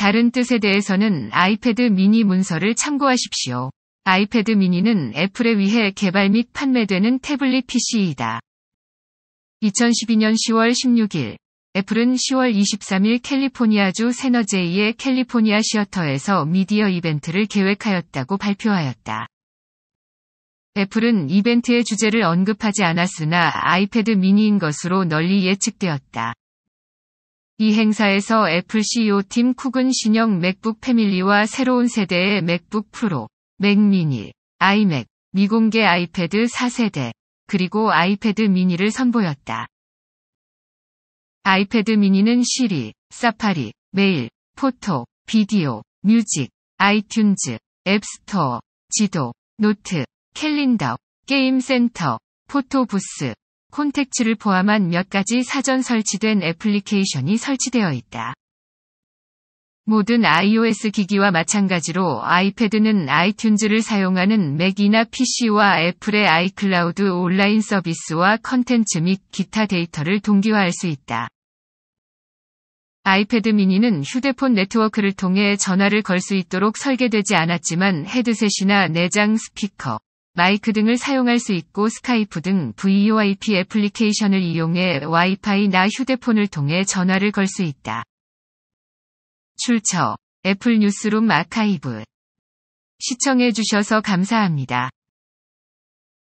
다른 뜻에 대해서는 아이패드 미니 문서를 참고하십시오. 아이패드 미니는 애플에 의해 개발 및 판매되는 태블릿 PC이다. 2012년 10월 16일, 애플은 10월 23일 캘리포니아주 세너제이의 캘리포니아 시어터에서 미디어 이벤트를 계획하였다고 발표하였다. 애플은 이벤트의 주제를 언급하지 않았으나 아이패드 미니인 것으로 널리 예측되었다. 이 행사에서 애플 CEO팀 쿡은 신형 맥북 패밀리와 새로운 세대의 맥북 프로, 맥 미니, 아이맥, 미공개 아이패드 4세대, 그리고 아이패드 미니를 선보였다. 아이패드 미니는 시리, 사파리, 메일, 포토, 비디오, 뮤직, 아이튠즈, 앱스토어, 지도, 노트, 캘린더, 게임센터, 포토부스, 콘택츠를 포함한 몇 가지 사전 설치된 애플리케이션이 설치되어 있다. 모든 iOS 기기와 마찬가지로 아이패드는 아이튠즈를 사용하는 맥이나 PC와 애플의 아이클라우드 온라인 서비스와 컨텐츠 및 기타 데이터를 동기화할 수 있다. 아이패드 미니는 휴대폰 네트워크를 통해 전화를 걸 수 있도록 설계되지 않았지만 헤드셋이나 내장 스피커, 마이크 등을 사용할 수 있고 스카이프 등 VoIP 애플리케이션을 이용해 와이파이나 휴대폰을 통해 전화를 걸 수 있다. 출처 애플 뉴스룸 아카이브 시청해주셔서 감사합니다.